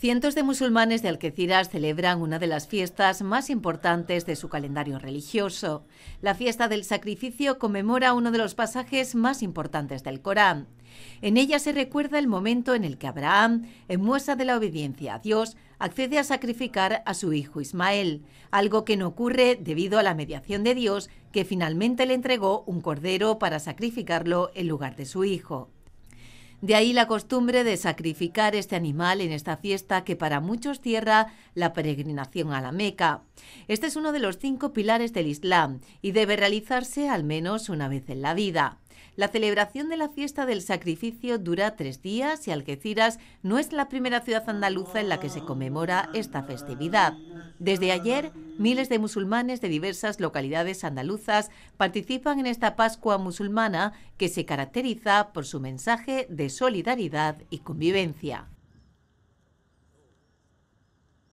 Cientos de musulmanes de Algeciras celebran una de las fiestas más importantes de su calendario religioso. La fiesta del sacrificio conmemora uno de los pasajes más importantes del Corán. En ella se recuerda el momento en el que Abraham, en muestra de la obediencia a Dios, accede a sacrificar a su hijo Ismael, algo que no ocurre debido a la mediación de Dios, que finalmente le entregó un cordero para sacrificarlo en lugar de su hijo. De ahí la costumbre de sacrificar este animal en esta fiesta que para muchos cierra la peregrinación a la Meca. Este es uno de los cinco pilares del Islam y debe realizarse al menos una vez en la vida. La celebración de la fiesta del sacrificio dura tres días y Algeciras no es la primera ciudad andaluza en la que se conmemora esta festividad. Desde ayer, Miles de musulmanes de diversas localidades andaluzas participan en esta Pascua musulmana que se caracteriza por su mensaje de solidaridad y convivencia.